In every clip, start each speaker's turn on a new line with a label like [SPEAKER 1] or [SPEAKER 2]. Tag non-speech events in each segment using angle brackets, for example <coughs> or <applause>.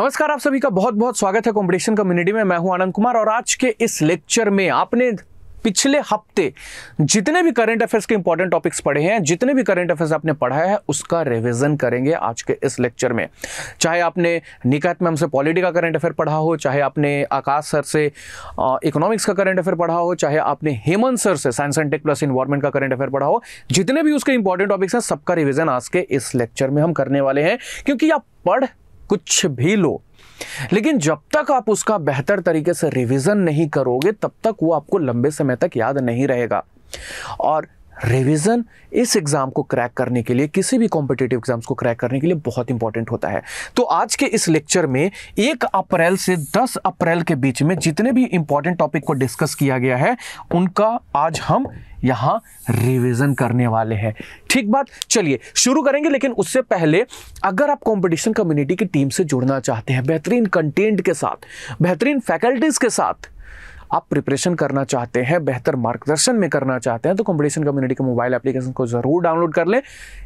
[SPEAKER 1] नमस्कार आप सभी का बहुत बहुत स्वागत है कॉम्पिटिशन कम्युनिटी में मैं हूं आनंद कुमार और आज के इस लेक्चर में आपने पिछले हफ्ते जितने भी करंट अफेयर्स के इंपॉर्टेंट टॉपिक्स पढ़े हैं जितने भी करंट अफेयर्स आपने पढ़ा है उसका रिवीजन करेंगे आज के इस लेक्चर में चाहे आपने निकात मैम से पॉलिटी का करंट अफेयर पढ़ा हो चाहे आपने आकाश सर से इकोनॉमिक्स का करंट अफेयर पढ़ा हो चाहे आपने हेमंत सर से science and tech plus environment का करंट अफेयर पढ़ा हो जितने भी उसके इंपॉर्टेंट टॉपिक्स हैं सबका रिविजन आज के इस लेक्चर में हम करने वाले हैं क्योंकि आप पढ़ कुछ भी लो लेकिन जब तक आप उसका बेहतर तरीके से रिवीजन नहीं करोगे तब तक वो आपको लंबे समय तक याद नहीं रहेगा और रिवीजन इस एग्ज़ाम को क्रैक करने के लिए किसी भी कॉम्पिटेटिव एग्ज़ाम्स को क्रैक करने के लिए बहुत इंपॉर्टेंट होता है तो आज के इस लेक्चर में एक अप्रैल से दस अप्रैल के बीच में जितने भी इंपॉर्टेंट टॉपिक को डिस्कस किया गया है उनका आज हम यहाँ रिवीजन करने वाले हैं ठीक बात चलिए शुरू करेंगे लेकिन उससे पहले अगर आप कंपटीशन कम्युनिटी की टीम से जुड़ना चाहते हैं बेहतरीन कंटेंट के साथ बेहतरीन फैकल्टीज़ के साथ आप प्रिपरेशन करना चाहते हैं बेहतर मार्गदर्शन में करना चाहते हैं तो कंपटीशन कम्युनिटी के मोबाइल एप्लीकेशन को ज़रूर डाउनलोड कर लें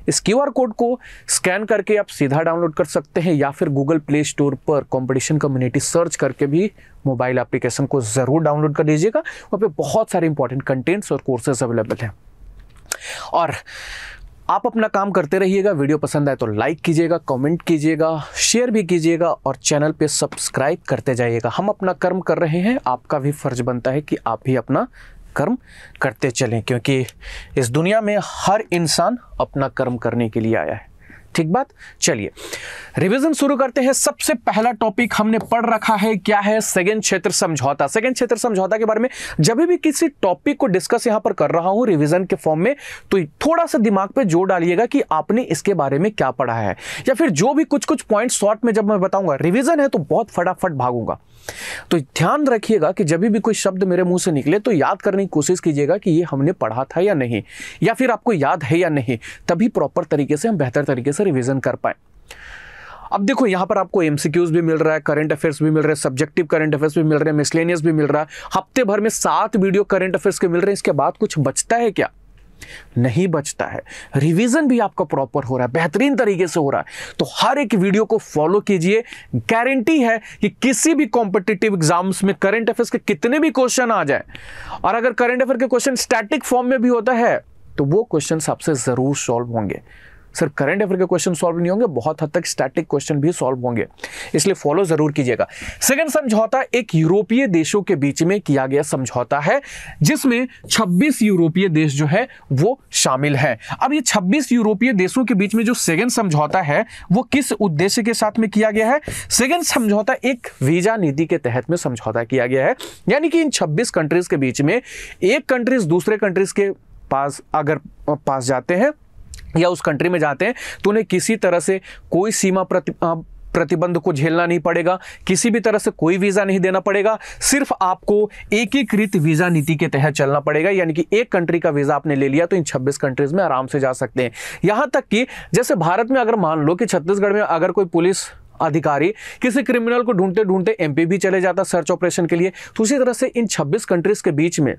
[SPEAKER 1] इस क्यू कोड को स्कैन करके आप सीधा डाउनलोड कर सकते हैं या फिर गूगल प्ले स्टोर पर कॉम्पिटिशन कम्युनिटी सर्च करके भी मोबाइल एप्लीकेशन को ज़रूर डाउनलोड कर लीजिएगा वहाँ पर बहुत सारे इंपॉर्टेंट कंटेंट्स और कोर्सेज अवेलेबल हैं और आप अपना काम करते रहिएगा वीडियो पसंद आए तो लाइक कीजिएगा कमेंट कीजिएगा शेयर भी कीजिएगा और चैनल पे सब्सक्राइब करते जाइएगा हम अपना कर्म कर रहे हैं आपका भी फर्ज बनता है कि आप भी अपना कर्म करते चलें क्योंकि इस दुनिया में हर इंसान अपना कर्म करने के लिए आया है ठीक बात चलिए रिवीजन शुरू करते हैं सबसे पहला टॉपिक हमने पढ़ रखा है क्या है सेकेंड क्षेत्र समझौता सेकेंड क्षेत्र समझौता के बारे में जब भी किसी टॉपिक को डिस्कस यहां पर कर रहा हूं रिवीजन के फॉर्म में तो थोड़ा सा दिमाग पे जोर डालिएगा कि आपने इसके बारे में क्या पढ़ा है या फिर जो भी कुछ कुछ पॉइंट शॉर्ट में जब मैं बताऊंगा रिविजन है तो बहुत फटाफट भागूंगा तो ध्यान रखिएगा कि जब भी कोई शब्द मेरे मुंह से निकले तो याद करने की कोशिश कीजिएगा कि ये हमने पढ़ा था या नहीं या फिर आपको याद है या नहीं तभी प्रॉपर तरीके से हम बेहतर तरीके से रिविज़न कर पाए अब देखो यहाँ पर आपको एम भी मिल रहा है करंट अफेयर्स भी मिल रहे हैं सब्जेक्टिव करंट अफेयर्स भी मिल रहे हैं मिसलेनियस भी मिल रहा है हफ्ते भर में सात वीडियो करंट अफेयर्स के मिल रहे हैं इसके बाद कुछ बचता है क्या नहीं बचता है रिवीजन भी आपका प्रॉपर हो रहा है बेहतरीन तरीके से हो रहा है तो हर एक वीडियो को फॉलो कीजिए गारंटी है कि किसी भी कॉम्पिटेटिव एग्जाम्स में करंट अफेयर्स के कितने भी क्वेश्चन आ जाए और अगर करंट अफेयर के क्वेश्चन स्टैटिक फॉर्म में भी होता है तो वो क्वेश्चन आपसे ज़रूर सॉल्व होंगे सर करंट अफेयर के क्वेश्चन सॉल्व नहीं होंगे बहुत हद तक स्टैटिक क्वेश्चन भी सॉल्व होंगे इसलिए फॉलो जरूर कीजिएगा सेकंड समझौता एक यूरोपीय देशों के बीच में किया गया समझौता है जिसमें 26 यूरोपीय देश जो है वो शामिल है अब ये 26 यूरोपीय देशों के बीच में जो सेकंड समझौता है वो किस उद्देश्य के साथ में किया गया है सेकंड समझौता एक वीजा नीति के तहत में समझौता किया गया है यानी कि इन छब्बीस कंट्रीज के बीच में एक कंट्रीज दूसरे कंट्रीज के पास अगर पास जाते हैं या उस कंट्री में जाते हैं तो उन्हें किसी तरह से कोई सीमा प्रति प्रतिबंध को झेलना नहीं पड़ेगा किसी भी तरह से कोई वीज़ा नहीं देना पड़ेगा सिर्फ आपको एकीकृत वीज़ा नीति के तहत चलना पड़ेगा यानी कि एक कंट्री का वीज़ा आपने ले लिया तो इन 26 कंट्रीज़ में आराम से जा सकते हैं यहाँ तक कि जैसे भारत में अगर मान लो कि छत्तीसगढ़ में अगर कोई पुलिस अधिकारी किसी क्रिमिनल को ढूंढते ढूंढते एमपी भी चले जाता सर्च ऑपरेशन के लिए तो उसी तरह से इन 26 कंट्रीज के बीच में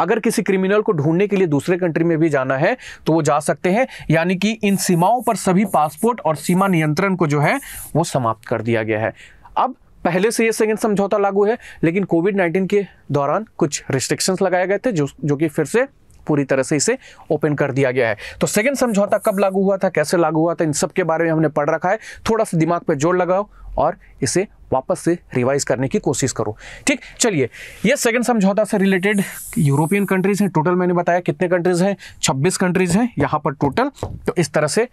[SPEAKER 1] अगर किसी क्रिमिनल को ढूंढने के लिए दूसरे कंट्री में भी जाना है तो वो जा सकते हैं यानी कि इन सीमाओं पर सभी पासपोर्ट और सीमा नियंत्रण को जो है वो समाप्त कर दिया गया है अब पहले से ये सेकेंड समझौता लागू है लेकिन कोविड नाइन्टीन के दौरान कुछ रिस्ट्रिक्शंस लगाए गए थे जो जो कि फिर से पूरी तरह से इसे ओपन कर दिया गया है तो सेकेंड समझौता कब लागू हुआ था कैसे लागू हुआ था इन सब के बारे में हमने पढ़ रखा है थोड़ा सा दिमाग पर जोर लगाओ और इसे वापस से रिवाइज करने की कोशिश करो ठीक चलिए ये सेकंड समझौता से रिलेटेड यूरोपियन कंट्रीज हैं टोटल मैंने बताया कितने कंट्रीज हैं 26 कंट्रीज हैं यहाँ पर टोटल तो इस तरह से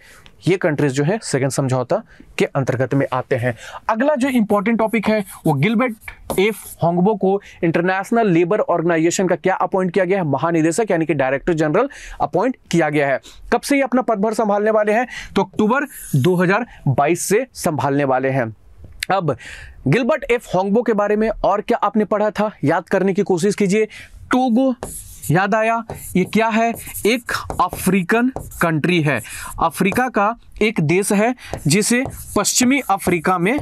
[SPEAKER 1] ये कंट्रीज जो है सेकंड समझौता के अंतर्गत में आते हैं अगला जो इंपॉर्टेंट टॉपिक है वो गिलबर्ट एफ होंगबो को इंटरनेशनल लेबर ऑर्गेनाइजेशन का क्या अपॉइंट किया गया है महानिदेशक यानी कि डायरेक्टर जनरल अपॉइंट किया गया है कब से ये अपना पदभर संभालने वाले हैं तो अक्टूबर दो से संभालने वाले हैं अब गिलबर्ट एफ होंगबो के बारे में और क्या आपने पढ़ा था याद करने की कोशिश कीजिए टोगो याद आया ये क्या है एक अफ्रीकन कंट्री है अफ्रीका का एक देश है जिसे पश्चिमी अफ्रीका में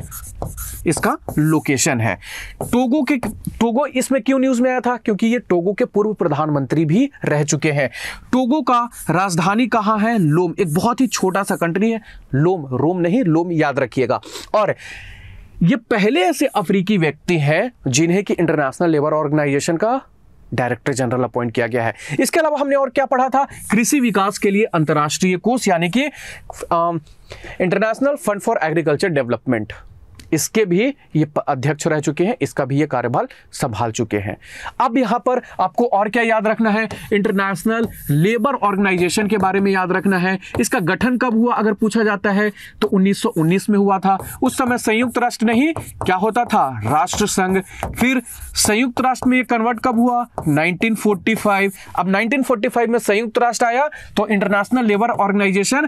[SPEAKER 1] इसका लोकेशन है टोगो के टोगो इसमें क्यों न्यूज़ में आया था क्योंकि ये टोगो के पूर्व प्रधानमंत्री भी रह चुके हैं टोगो का राजधानी कहाँ है लोम एक बहुत ही छोटा सा कंट्री है लोम रोम नहीं लोम याद रखिएगा और ये पहले ऐसे अफ्रीकी व्यक्ति हैं जिन्हें कि इंटरनेशनल लेबर ऑर्गेनाइजेशन का डायरेक्टर जनरल अपॉइंट किया गया है इसके अलावा हमने और क्या पढ़ा था कृषि विकास के लिए अंतर्राष्ट्रीय कोष यानी कि International Fund for Agriculture Development इसके भी ये अध्यक्ष रह चुके हैं इसका भी ये कार्यभार संभाल चुके हैं अब यहां पर आपको और क्या याद रखना है इंटरनेशनल लेबर ऑर्गेनाइजेशन के बारे में याद रखना है इसका गठन कब हुआ अगर पूछा जाता है तो 1919 में हुआ था उस समय संयुक्त राष्ट्र नहीं क्या होता था राष्ट्र संघ फिर संयुक्त राष्ट्र में यह कन्वर्ट कब हुआ नाइनटीन अब नाइनटीन में संयुक्त राष्ट्र आया तो इंटरनेशनल लेबर ऑर्गेनाइजेशन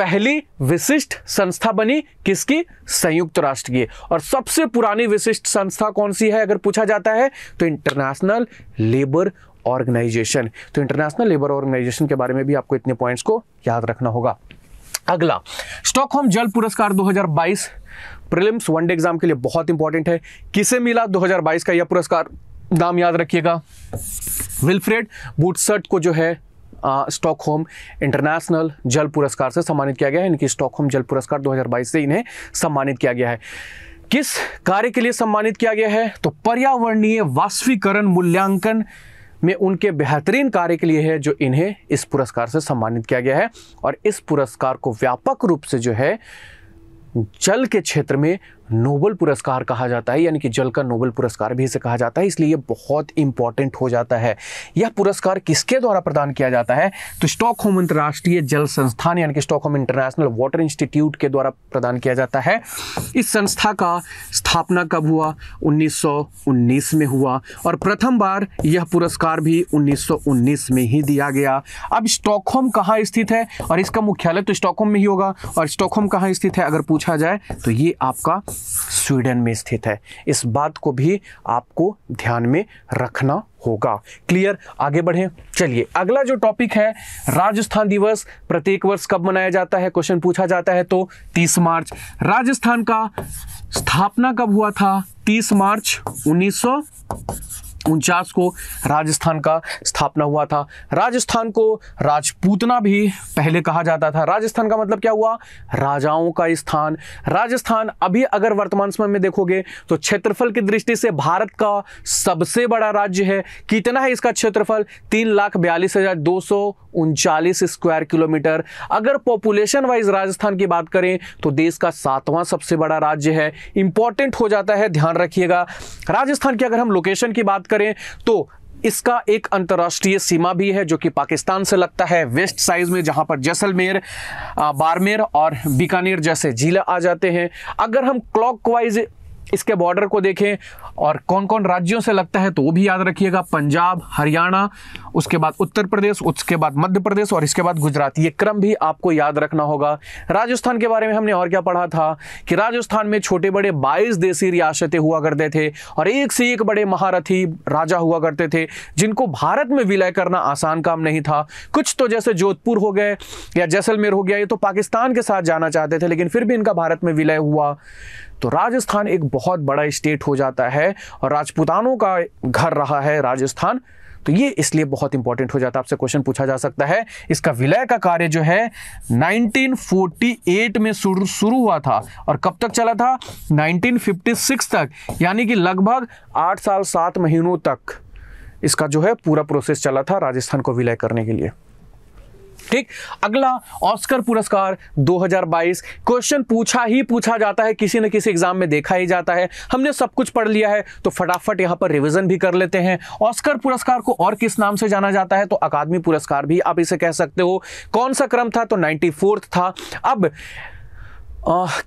[SPEAKER 1] पहली विशिष्ट संस्था बनी किसकी संयुक्त राष्ट्र की और सबसे पुरानी विशिष्ट संस्था कौन सी है अगर पूछा जाता है तो इंटरनेशनल लेबर ऑर्गेनाइजेशन तो इंटरनेशनल लेबर ऑर्गेनाइजेशन के बारे में भी आपको इतने पॉइंट्स को याद रखना होगा अगला स्टॉकहोम जल पुरस्कार 2022 प्रीलिम्स वनडे एग्जाम के लिए बहुत इंपॉर्टेंट है किसे मिला 2022 का यह पुरस्कार नाम याद रखिएगा विल्फ्रेड बूटसर्ट को जो है स्टॉकहोम इंटरनेशनल जल पुरस्कार से सम्मानित किया गया है इनकी स्टॉकहोम जल पुरस्कार 2022 से इन्हें सम्मानित किया गया है किस कार्य के लिए सम्मानित किया गया है तो पर्यावरणीय वाष्पीकरण मूल्यांकन में उनके बेहतरीन कार्य के लिए है जो इन्हें इस पुरस्कार से सम्मानित किया गया है और इस पुरस्कार को व्यापक रूप से जो है जल के क्षेत्र में नोबल पुरस्कार कहा जाता है यानी कि जल का नोबल पुरस्कार भी इसे कहा जाता है इसलिए ये बहुत इंपॉर्टेंट हो जाता है यह पुरस्कार किसके द्वारा प्रदान किया जाता है तो स्टॉक होम अंतर्राष्ट्रीय जल संस्थान यानी कि Stockholm International Water Institute के द्वारा प्रदान किया जाता है इस संस्था का स्थापना कब हुआ उन्नीस में हुआ और प्रथम बार यह पुरस्कार भी उन्नीस में ही दिया गया अब स्टॉक कहाँ स्थित है और इसका मुख्यालय तो स्टॉकहोम में ही होगा और स्टॉकहोम कहाँ स्थित है अगर पूछा जाए तो ये आपका स्वीडन में स्थित है इस बात को भी आपको ध्यान में रखना होगा क्लियर आगे बढ़े चलिए अगला जो टॉपिक है राजस्थान दिवस प्रत्येक वर्ष कब मनाया जाता है क्वेश्चन पूछा जाता है तो 30 मार्च राजस्थान का स्थापना कब हुआ था 30 मार्च उन्नीस उनचास को राजस्थान का स्थापना हुआ था राजस्थान को राजपूतना भी पहले कहा जाता था राजस्थान का मतलब क्या हुआ राजाओं का स्थान राजस्थान अभी अगर वर्तमान समय में देखोगे तो क्षेत्रफल की दृष्टि से भारत का सबसे बड़ा राज्य है कितना है इसका क्षेत्रफल तीन लाख बयालीस हजार दो सौ उनचालीस स्क्वायर किलोमीटर अगर पॉपुलेशन वाइज राजस्थान की बात करें तो देश का सातवां सबसे बड़ा राज्य है इंपॉर्टेंट हो जाता है ध्यान रखिएगा राजस्थान की अगर हम लोकेशन की बात करें तो इसका एक अंतर्राष्ट्रीय सीमा भी है जो कि पाकिस्तान से लगता है वेस्ट साइज में जहां पर जैसलमेर बारमेर और बीकानेर जैसे जिले आ जाते हैं अगर हम क्लॉकवाइज इसके बॉर्डर को देखें और कौन कौन राज्यों से लगता है तो वो भी याद रखिएगा पंजाब हरियाणा उसके बाद उत्तर प्रदेश उसके बाद मध्य प्रदेश और इसके बाद गुजरात ये क्रम भी आपको याद रखना होगा राजस्थान के बारे में हमने और क्या पढ़ा था कि राजस्थान में छोटे बड़े बाईस देसी रियासतें हुआ करते थे और एक से एक बड़े महारथी राजा हुआ करते थे जिनको भारत में विलय करना आसान काम नहीं था कुछ तो जैसे जोधपुर हो गए या जैसलमेर हो गया ये तो पाकिस्तान के साथ जाना चाहते थे लेकिन फिर भी इनका भारत में विलय हुआ तो राजस्थान एक बहुत बड़ा स्टेट हो जाता है और राजपूतानों का घर रहा है राजस्थान तो ये इसलिए बहुत इंपॉर्टेंट हो जाता है आपसे क्वेश्चन पूछा जा सकता है इसका विलय का कार्य जो है 1948 में शुरू शुरू हुआ था और कब तक चला था 1956 तक यानी कि लगभग आठ साल सात महीनों तक इसका जो है पूरा प्रोसेस चला था राजस्थान को विलय करने के लिए ठीक अगला ऑस्कर पुरस्कार 2022 क्वेश्चन पूछा ही पूछा जाता है किसी न किसी एग्जाम में देखा ही जाता है हमने सब कुछ पढ़ लिया है तो फटाफट यहां पर रिविजन भी कर लेते हैं ऑस्कर पुरस्कार को और किस नाम से जाना जाता है तो अकादमी पुरस्कार भी आप इसे कह सकते हो कौन सा क्रम था तो नाइन्टी था अब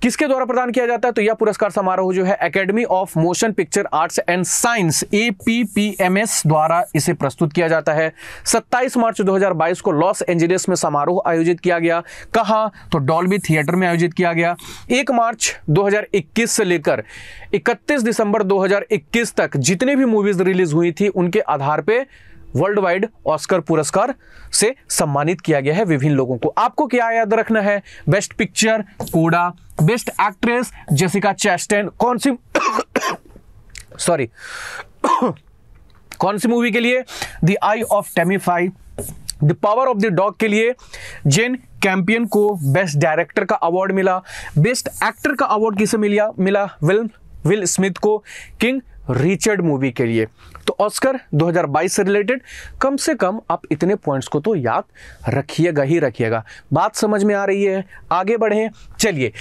[SPEAKER 1] किसके द्वारा प्रदान किया जाता है तो यह पुरस्कार समारोह जो है Academy of Motion Picture Arts and Science A P P M S द्वारा इसे प्रस्तुत किया जाता है 27 मार्च 2022 को लॉस एंजलिस में समारोह आयोजित किया गया कहा तो डॉल्बी थिएटर में आयोजित किया गया 1 मार्च 2021 से लेकर 31 दिसंबर 2021 तक जितनी भी मूवीज रिलीज हुई थी उनके आधार पर वर्ल्ड वाइड ऑस्कर पुरस्कार से सम्मानित किया गया है विभिन्न लोगों को आपको क्या याद रखना है best picture CODA best actress Jessica Chastain कौन सी सॉरी <coughs> <coughs> कौन सी मूवी के लिए the Eye of Tammy Faye the Power of the Dog के लिए जेन कैंपियन को बेस्ट डायरेक्टर का अवार्ड मिला बेस्ट एक्टर का अवार्ड किसे मिला मिला विल विल स्मिथ को किंग रिचर्ड मूवी के लिए तो ऑस्कर 2022 से रिलेटेड कम से कम आप इतने पॉइंट्स को तो याद रखिएगा ही रखिएगा बात समझ में आ रही है आगे बढ़े चलिए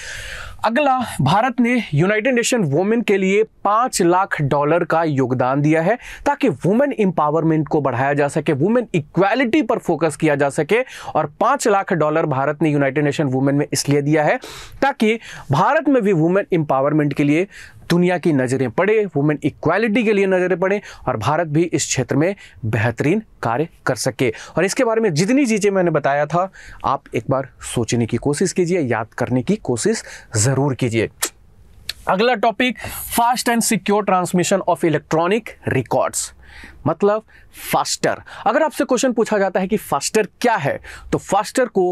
[SPEAKER 1] अगला भारत ने यूनाइटेड नेशन वुमेन के लिए पाँच लाख डॉलर का योगदान दिया है ताकि वुमेन एम्पावरमेंट को बढ़ाया जा सके वुमेन इक्वालिटी पर फोकस किया जा सके और पाँच लाख डॉलर भारत ने यूनाइटेड नेशन वुमेन में इसलिए दिया है ताकि भारत में भी वुमेन एम्पावरमेंट के लिए दुनिया की नज़रें पड़े वुमेन इक्वालिटी के लिए नज़रें पड़े और भारत भी इस क्षेत्र में बेहतरीन कार्य कर सके और इसके बारे में जितनी चीज़ें मैंने बताया था आप एक बार सोचने की कोशिश कीजिए याद करने की कोशिश ज़रूर कीजिए अगला topic fast and secure transmission of electronic records मतलब फास्टर अगर आपसे क्वेश्चन पूछा जाता है कि फास्टर क्या है तो फास्टर को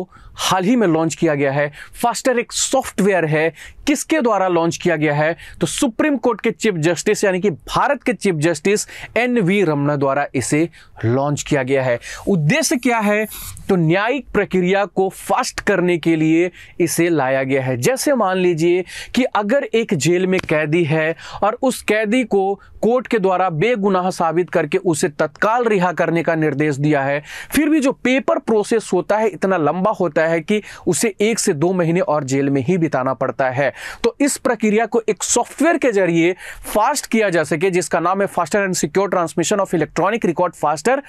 [SPEAKER 1] हाल ही में लॉन्च किया गया है फास्टर एक सॉफ्टवेयर है किसके द्वारा लॉन्च किया गया है तो सुप्रीम कोर्ट के चीफ जस्टिस यानी कि भारत के chief justice N V Ramana द्वारा इसे लॉन्च किया गया है उद्देश्य क्या है तो न्यायिक प्रक्रिया को फास्ट करने के लिए इसे लाया गया है जैसे मान लीजिए कि अगर एक जेल में कैदी है और उस कैदी को कोर्ट के द्वारा बेगुनाह साबित करके उसे तत्काल रिहा करने का निर्देश दिया है फिर भी जो पेपर प्रोसेस होता है इतना लंबा होता है कि उसे एक से दो महीने और जेल में ही बिताना पड़ता है तो इस प्रक्रिया को एक सॉफ्टवेयर के जरिए फास्ट किया जा सके जिसका नाम है FASTER and secure transmission of electronic record FASTER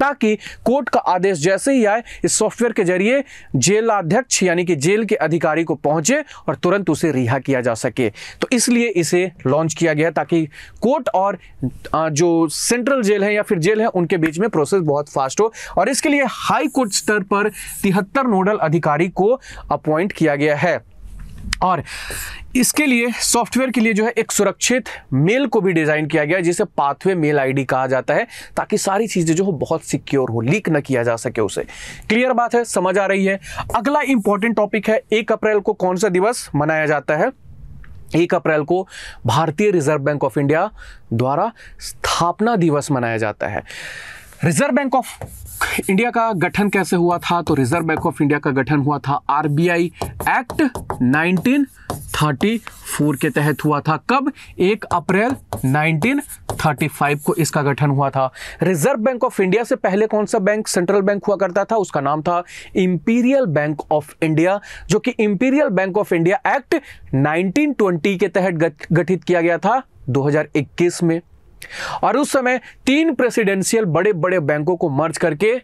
[SPEAKER 1] ताकि कोर्ट का आदेश जैसे ही आए इस सॉफ्टवेयर के जरिए जेलाध्यक्ष यानी कि जेल के अधिकारी को पहुंचे और तुरंत उसे रिहा किया जा सके तो इसलिए इसे लॉन्च किया गया ताकि कोर्ट और जो सेंट्रल जेल है या फिर जेल है उनके बीच में प्रोसेस बहुत फास्ट हो और इसके लिए हाई कोर्ट स्तर पर तिहत्तर नोडल अधिकारी को अपॉइंट किया गया है और इसके लिए सॉफ्टवेयर के लिए जो है एक सुरक्षित मेल को भी डिज़ाइन किया गया जिसे पाथवे मेल आईडी कहा जाता है ताकि सारी चीज़ें जो हो बहुत सिक्योर हो लीक ना किया जा सके उसे क्लियर बात है समझ आ रही है अगला इंपॉर्टेंट टॉपिक है एक अप्रैल को कौन सा दिवस मनाया जाता है एक अप्रैल को भारतीय रिजर्व बैंक ऑफ इंडिया द्वारा स्थापना दिवस मनाया जाता है रिजर्व बैंक ऑफ इंडिया का गठन कैसे हुआ था तो रिजर्व बैंक ऑफ इंडिया का गठन हुआ था आरबीआई एक्ट 1934 के तहत हुआ था कब 1 अप्रैल 1935 को इसका गठन हुआ था रिजर्व बैंक ऑफ इंडिया से पहले कौन सा बैंक सेंट्रल बैंक हुआ करता था उसका नाम था इंपीरियल बैंक ऑफ इंडिया जो कि Imperial Bank of India Act nineteen के तहत गठित किया गया था दो में और उस समय तीन प्रेसिडेंशियल बड़े बड़े बैंकों को मर्ज करके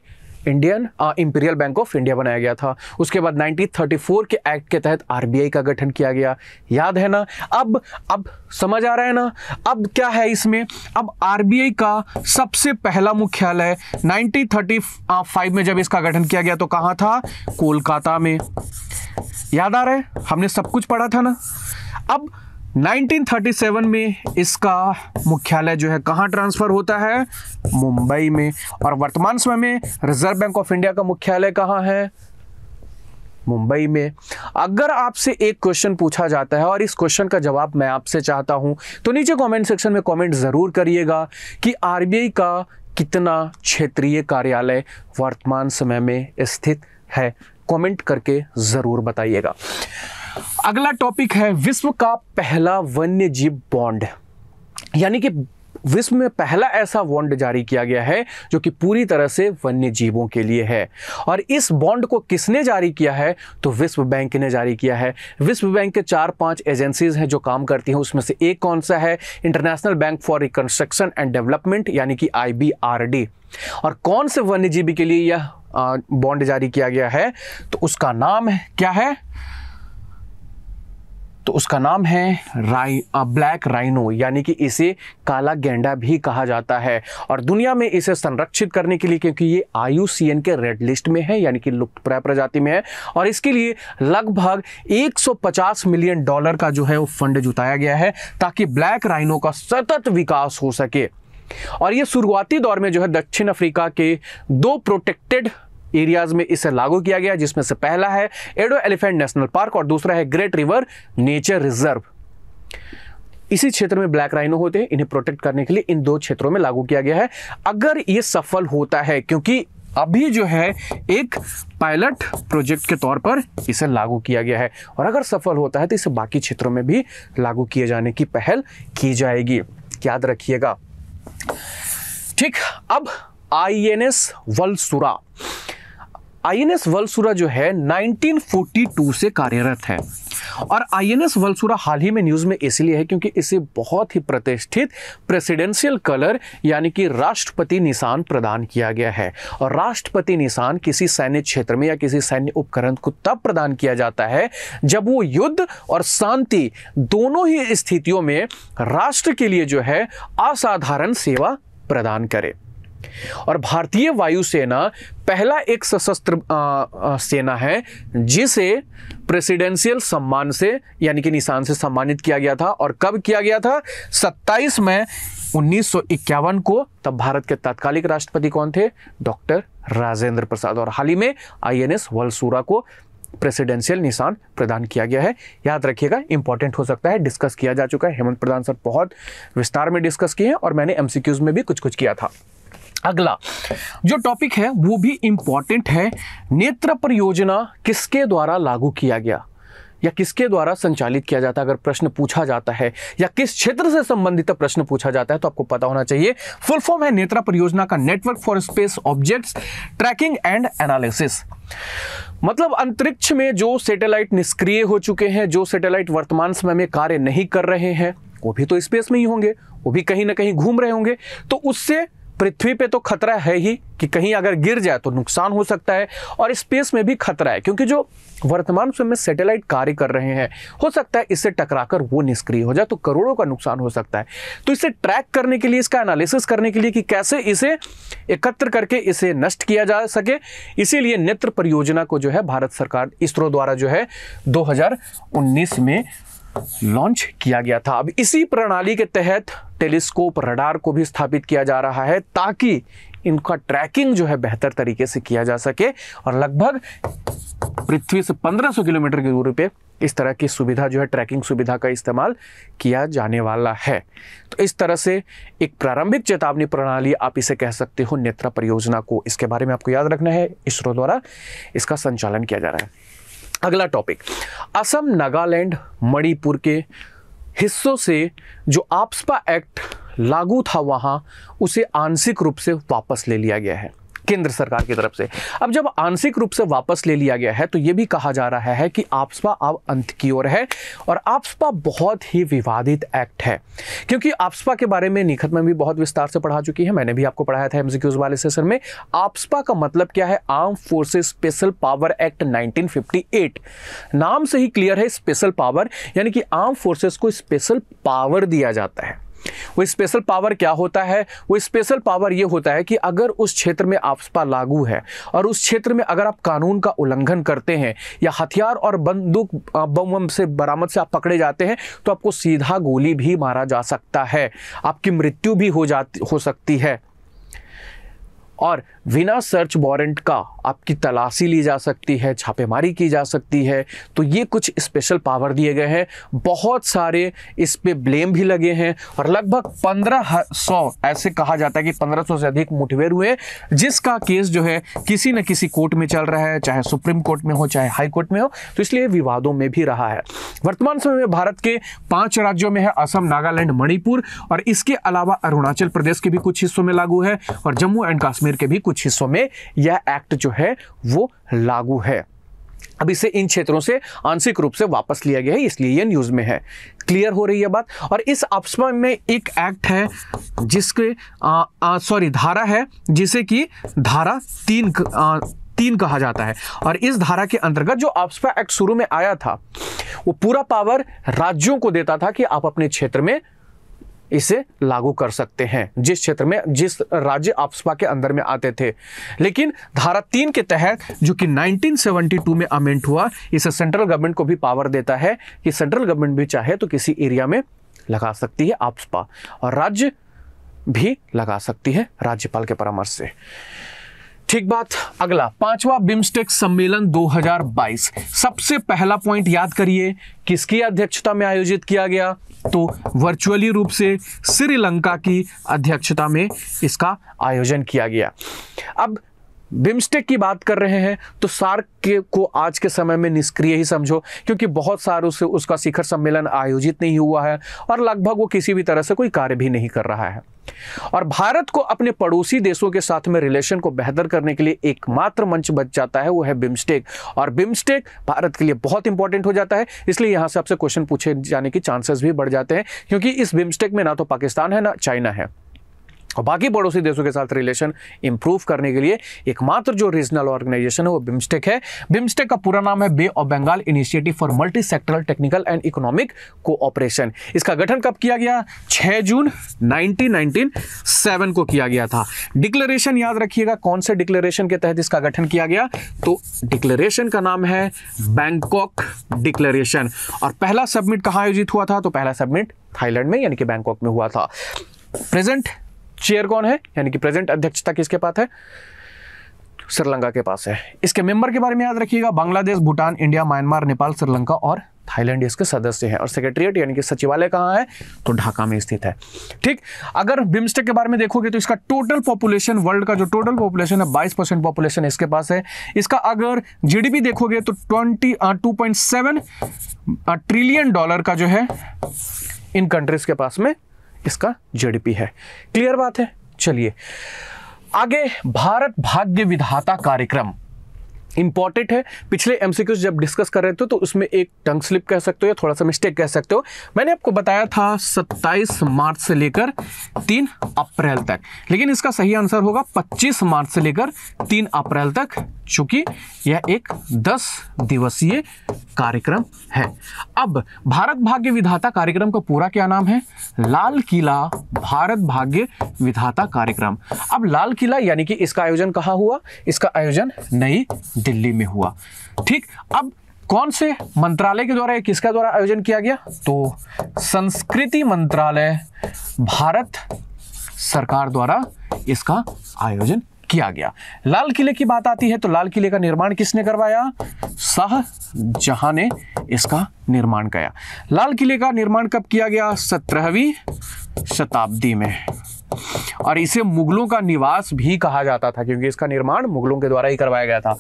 [SPEAKER 1] Indian Imperial Bank of India बनाया गया था उसके बाद 1934 के एक्ट के तहत आरबीआई का गठन किया गया याद है ना अब अब समझ आ रहा है ना अब क्या है इसमें अब आरबीआई का सबसे पहला मुख्यालय 1935 में जब इसका गठन किया गया तो कहां था कोलकाता में याद आ रहा है हमने सब कुछ पढ़ा था ना अब 1937 में इसका मुख्यालय जो है कहाँ ट्रांसफ़र होता है मुंबई में और वर्तमान समय में रिजर्व बैंक ऑफ इंडिया का मुख्यालय कहाँ है मुंबई में अगर आपसे एक क्वेश्चन पूछा जाता है और इस क्वेश्चन का जवाब मैं आपसे चाहता हूं तो नीचे कमेंट सेक्शन में कमेंट ज़रूर करिएगा कि आरबीआई का कितना क्षेत्रीय कार्यालय वर्तमान समय में स्थित है कमेंट करके ज़रूर बताइएगा अगला टॉपिक है विश्व का पहला वन्य जीव बॉन्ड यानी कि विश्व में पहला ऐसा बॉन्ड जारी किया गया है जो कि पूरी तरह से वन्य जीवों के लिए है और इस बॉन्ड को किसने जारी किया है तो विश्व बैंक ने जारी किया है विश्व बैंक के चार पांच एजेंसीज हैं जो काम करती हैं उसमें से एक कौन सा है International Bank for Reconstruction and Development यानी कि आई और कौन से वन्य के लिए यह बॉन्ड जारी किया गया है तो उसका नाम है क्या है तो उसका नाम है राइ ब्लैक राइनो यानी कि इसे काला गेंडा भी कहा जाता है और दुनिया में इसे संरक्षित करने के लिए क्योंकि ये आयु के रेड लिस्ट में है यानी कि लुप्तप्राय प्रजाति में है और इसके लिए लगभग 150 मिलियन डॉलर का जो है वो फंड जुटाया गया है ताकि ब्लैक राइनो का सतत विकास हो सके और ये शुरुआती दौर में जो है दक्षिण अफ्रीका के दो प्रोटेक्टेड एरियाज में इसे लागू किया गया जिसमें से पहला है एडो एलिफेंट नेशनल पार्क और दूसरा है ग्रेट रिवर नेचर रिजर्व इसी क्षेत्र में ब्लैक राइनो होते हैं इन्हें प्रोटेक्ट करने के लिए इन दो क्षेत्रों में लागू किया गया है अगर ये सफल होता है क्योंकि अभी जो है एक पायलट प्रोजेक्ट के तौर पर इसे लागू किया गया है और अगर सफल होता है तो इसे बाकी क्षेत्रों में भी लागू किए जाने की पहल की जाएगी याद रखिएगा ठीक अब I N S Valsura INS Valsura जो है 1942 से कार्यरत है और आईएनएस वलसुरा हाल ही में न्यूज़ में इसलिए है क्योंकि इसे बहुत ही प्रतिष्ठित प्रेसिडेंशियल कलर यानी कि राष्ट्रपति निशान प्रदान किया गया है और राष्ट्रपति निशान किसी सैन्य क्षेत्र में या किसी सैन्य उपकरण को तब प्रदान किया जाता है जब वो युद्ध और शांति दोनों ही स्थितियों में राष्ट्र के लिए जो है असाधारण सेवा प्रदान करे और भारतीय वायुसेना पहला एक सशस्त्र सेना है जिसे प्रेसिडेंशियल सम्मान से यानी कि निशान से सम्मानित किया गया था और कब किया गया था 27 मई 1951 को तब भारत के तत्कालिक राष्ट्रपति कौन थे डॉक्टर राजेंद्र प्रसाद और हाल ही में आईएनएस वलसूरा को प्रेसिडेंशियल निशान प्रदान किया गया है याद रखिएगा इंपॉर्टेंट हो सकता है डिस्कस किया जा चुका है हेमंत प्रधान सर बहुत विस्तार में डिस्कस किए हैं और मैंने एमसीक्यूज में भी कुछ कुछ किया था अगला जो टॉपिक है वो भी इंपॉर्टेंट है नेत्र परियोजना किसके द्वारा लागू किया गया या किसके द्वारा संचालित किया जाता है अगर प्रश्न पूछा जाता है या किस क्षेत्र से संबंधित प्रश्न पूछा जाता है तो आपको पता होना चाहिए फुल फॉर्म है नेत्रा परियोजना का network for space objects tracking and analysis मतलब अंतरिक्ष में जो सैटेलाइट निष्क्रिय हो चुके हैं जो सैटेलाइट वर्तमान समय में कार्य नहीं कर रहे हैं वो भी तो स्पेस में ही होंगे वो भी कहीं ना कहीं घूम रहे होंगे तो उससे पृथ्वी पे तो खतरा है ही कि कहीं अगर गिर जाए तो नुकसान हो सकता है और स्पेस में भी खतरा है क्योंकि जो वर्तमान समय में सैटेलाइट कार्य कर रहे हैं हो सकता है इससे टकराकर वो निष्क्रिय हो जाए तो करोड़ों का नुकसान हो सकता है तो इसे ट्रैक करने के लिए इसका एनालिसिस करने के लिए कि कैसे इसे एकत्र करके इसे नष्ट किया जा सके इसीलिए नेत्र परियोजना को जो है भारत सरकार इसरो द्वारा जो है दो में लॉन्च किया गया था अब इसी प्रणाली के तहत टेलीस्कोप रडार को भी स्थापित किया जा रहा है ताकि इनका ट्रैकिंग जो है बेहतर तरीके से किया जा सके और लगभग पृथ्वी से 1500 किलोमीटर की दूरी पे इस तरह की सुविधा जो है ट्रैकिंग सुविधा का इस्तेमाल किया जाने वाला है तो इस तरह से एक प्रारंभिक चेतावनी प्रणाली आप इसे कह सकते हो नेत्रा परियोजना को इसके बारे में आपको याद रखना है इसरो द्वारा इसका संचालन किया जा रहा है अगला टॉपिक असम नागालैंड मणिपुर के हिस्सों से जो आपसपा एक्ट लागू था वहाँ उसे आंशिक रूप से वापस ले लिया गया है केंद्र सरकार की तरफ से अब जब आंशिक रूप से वापस ले लिया गया है तो यह भी कहा जा रहा है कि आपसपा अब अंत की ओर है और आपसपा बहुत ही विवादित एक्ट है क्योंकि आपसपा के बारे में निखत में भी बहुत विस्तार से पढ़ा चुकी है मैंने भी आपको पढ़ाया था एमसीक्यूज वाले सेशन में आपसपा का मतलब क्या है arm forces special power act nineteen नाम से ही क्लियर है स्पेशल पावर यानी कि आर्म फोर्सेस को स्पेशल पावर दिया जाता है वो स्पेशल पावर क्या होता है वो स्पेशल पावर ये होता है कि अगर उस क्षेत्र में आपसपा लागू है और उस क्षेत्र में अगर आप कानून का उल्लंघन करते हैं या हथियार और बंदूक बम से बरामद से आप पकड़े जाते हैं तो आपको सीधा गोली भी मारा जा सकता है आपकी मृत्यु भी हो जाती हो सकती है और बिना सर्च वारंट का आपकी तलाशी ली जा सकती है छापेमारी की जा सकती है तो ये कुछ स्पेशल पावर दिए गए हैं बहुत सारे इस पे ब्लेम भी लगे हैं और लगभग पंद्रह सौ ऐसे कहा जाता है कि पंद्रह सौ से अधिक मुठभेड़ हुए जिसका केस जो है किसी न किसी कोर्ट में चल रहा है चाहे सुप्रीम कोर्ट में हो चाहे हाई कोर्ट में हो तो इसलिए विवादों में भी रहा है वर्तमान समय में भारत के पांच राज्यों में है असम नागालैंड मणिपुर और इसके अलावा अरुणाचल प्रदेश के भी कुछ हिस्सों में लागू है और जम्मू एंड कश्मीर के भी कुछ कुछ हिस्सों में यह एक्ट जो है वो लागू है अब इसे इन क्षेत्रों से आंशिक रूप से वापस लिया गया है इसलिए यह न्यूज़ में है क्लियर हो रही है बात और इस आपसमा में एक एक्ट है जिसके सॉरी धारा है जिसे कि धारा तीन आ, तीन कहा जाता है और इस धारा के अंतर्गत जो आपसपा एक्ट शुरू में आया था वो पूरा पावर राज्यों को देता था कि आप अपने क्षेत्र में इसे लागू कर सकते हैं जिस क्षेत्र में जिस राज्य आपसपा के अंदर में आते थे लेकिन धारा तीन के तहत जो कि 1972 में अमेंट हुआ इसे सेंट्रल गवर्नमेंट को भी पावर देता है कि सेंट्रल गवर्नमेंट भी चाहे तो किसी एरिया में लगा सकती है आपसपा और राज्य भी लगा सकती है राज्यपाल के परामर्श से ठीक बात अगला पांचवा बिम्स्टेक सम्मेलन 2022 सबसे पहला पॉइंट याद करिए किसकी अध्यक्षता में आयोजित किया गया तो वर्चुअली रूप से श्रीलंका की अध्यक्षता में इसका आयोजन किया गया अब बिम्स्टेक की बात कर रहे हैं तो सार्क के को आज के समय में निष्क्रिय ही समझो क्योंकि बहुत सारे उसे उसका शिखर सम्मेलन आयोजित नहीं हुआ है और लगभग वो किसी भी तरह से कोई कार्य भी नहीं कर रहा है और भारत को अपने पड़ोसी देशों के साथ में रिलेशन को बेहतर करने के लिए एकमात्र मंच बच जाता है वो है बिम्स्टेक और बिम्स्टेक भारत के लिए बहुत इंपॉर्टेंट हो जाता है इसलिए यहाँ से आपसे क्वेश्चन पूछे जाने के चांसेस भी बढ़ जाते हैं क्योंकि इस बिम्स्टेक में ना तो पाकिस्तान है ना चाइना है और बाकी पड़ोसी देशों के साथ रिलेशन इंप्रूव करने के लिए एकमात्र जो रीजनल ऑर्गेनाइजेशन है वो बिम्स्टेक है बिम्स्टेक का पूरा नाम है Bay of Bengal Initiative for Multi Sectoral Technical and Economic Cooperation इसका गठन कब किया गया 6 जून 1997 को किया गया था डिक्लेरेशन याद रखिएगा कौन से डिक्लेरेशन के तहत इसका गठन किया गया तो डिक्लेरेशन का नाम है बैंकॉक डिक्लेरेशन और पहला सबमिट कहाँ आयोजित हुआ था तो पहला सबमिट थाईलैंड में यानी कि बैंकॉक में हुआ था प्रेजेंट चेयर कौन है यानी कि प्रेजेंट अध्यक्षता किसके पास है श्रीलंका के पास है इसके मेंबर के बारे में याद रखिएगा बांग्लादेश भूटान इंडिया म्यांमार नेपाल श्रीलंका और थाईलैंड इसके सदस्य हैं और सेक्रेटरियट यानी कि सचिवालय कहाँ है तो ढाका में स्थित है ठीक अगर बिम्स्टेक के बारे में देखोगे तो इसका टोटल पॉपुलेशन वर्ल्ड का जो टोटल पॉपुलेशन है 22 परसेंट पॉपुलेशन इसके पास है इसका अगर जीडीपी देखोगे तो twenty two point seven trillion dollar का जो है इन कंट्रीज के पास में इसका जीडीपी है क्लियर बात है चलिए आगे भारत भाग्य विधाता कार्यक्रम इंपॉर्टेंट है पिछले एमसीक्यूज जब डिस्कस कर रहे थे तो उसमें एक टंग स्लिप कह सकते हो या थोड़ा सा मिस्टेक कह सकते हो मैंने आपको बताया था 27 मार्च से लेकर 3 अप्रैल तक लेकिन इसका सही आंसर होगा 25 मार्च से लेकर 3 अप्रैल तक चूंकि यह एक 10 दिवसीय कार्यक्रम है अब भारत भाग्य विधाता कार्यक्रम का पूरा क्या नाम है लाल किला भारत भाग्य विधाता कार्यक्रम अब लाल किला यानी कि इसका आयोजन कहा हुआ इसका आयोजन नई दिल्ली में हुआ ठीक अब कौन से मंत्रालय के द्वारा किसका द्वारा आयोजन किया गया तो संस्कृति मंत्रालय भारत सरकार द्वारा इसका आयोजन किया गया लाल किले की बात आती है तो लाल किले का निर्माण किसने करवाया शाह जहां ने इसका निर्माण किया लाल किले का निर्माण कब किया गया सत्रहवीं शताब्दी में और इसे मुगलों का निवास भी कहा जाता था क्योंकि इसका निर्माण मुगलों के द्वारा ही करवाया गया था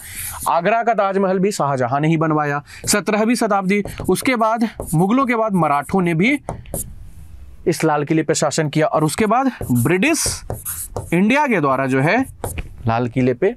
[SPEAKER 1] आगरा का ताजमहल भी शाहजहां ने ही बनवाया सत्रहवीं शताब्दी उसके बाद मुगलों के बाद मराठों ने भी इस लाल किले पर शासन किया और उसके बाद ब्रिटिश इंडिया के द्वारा जो है लाल किले पे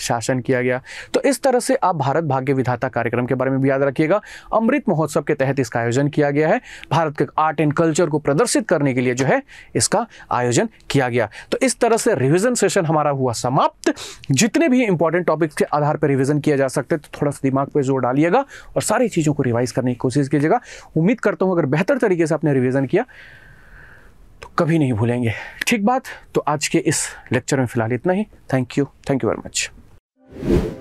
[SPEAKER 1] शासन किया गया तो इस तरह से आप भारत भाग्य विधाता कार्यक्रम के बारे में भी याद रखिएगा अमृत महोत्सव के तहत इसका आयोजन किया गया है भारत के आर्ट एंड कल्चर को प्रदर्शित करने के लिए जो है इसका आयोजन किया गया तो इस तरह से रिविजन सेशन हमारा हुआ समाप्त जितने भी इंपॉर्टेंट टॉपिक्स के आधार पर रिविजन किया जा सकते तो थोड़ा सा दिमाग पर जोर डालिएगा और सारी चीज़ों को रिवाइज करने की कोशिश कीजिएगा उम्मीद करता हूँ अगर बेहतर तरीके से आपने रिविजन किया तो कभी नहीं भूलेंगे ठीक बात तो आज के इस लेक्चर में फिलहाल इतना ही thank you thank you very much Thank you.